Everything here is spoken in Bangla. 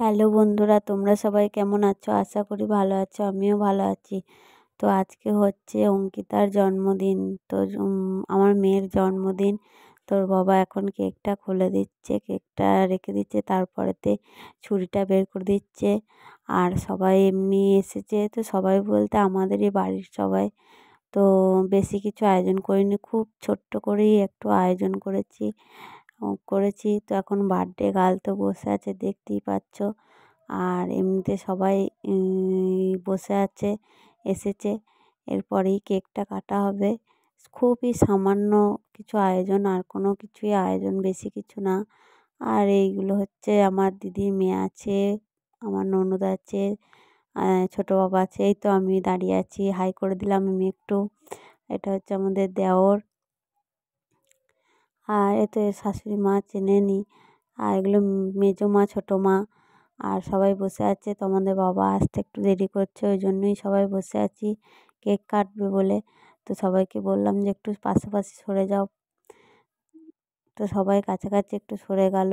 হ্যালো বন্ধুরা তোমরা সবাই কেমন আছো আশা করি ভালো আছো আমিও ভালো আছি তো আজকে হচ্ছে অঙ্কিতার জন্মদিন তো আমার মেয়ের জন্মদিন তোর বাবা এখন কেকটা খুলে দিচ্ছে কেকটা রেখে দিচ্ছে তারপরেতে ছুরিটা বের করে দিচ্ছে আর সবাই এমনি এসেছে তো সবাই বলতে আমাদেরই বাড়ির সবাই তো বেশি কিছু আয়োজন করিনি খুব ছোট্ট করেই একটু আয়োজন করেছি করেছি তো এখন বার্থডে গার্ল তো বসে আছে দেখতেই পাচ্ছ আর এমনিতে সবাই বসে আছে এসেছে এরপরেই কেকটা কাটা হবে খুবই সামান্য কিছু আয়োজন আর কোনো কিছুই আয়োজন বেশি কিছু না আর এইগুলো হচ্ছে আমার দিদির মেয়ে আছে আমার ননদ আছে ছোটো বাবা আছে এই তো আমি দাঁড়িয়ে আছি হাই করে দিলাম আমি একটু এটা হচ্ছে আমাদের দেওর আর এতে শাশুড়ি মা চেনে নি আর এগুলো মেজো মা ছোটো মা আর সবাই বসে আছে তোমাদের বাবা আসতে একটু দেরি করছে ওই জন্যই সবাই বসে আছি কেক কাটবে বলে তো সবাইকে বললাম যে একটু পাশাপাশি সরে যাও তো সবাই কাছাকাছি একটু সরে গেল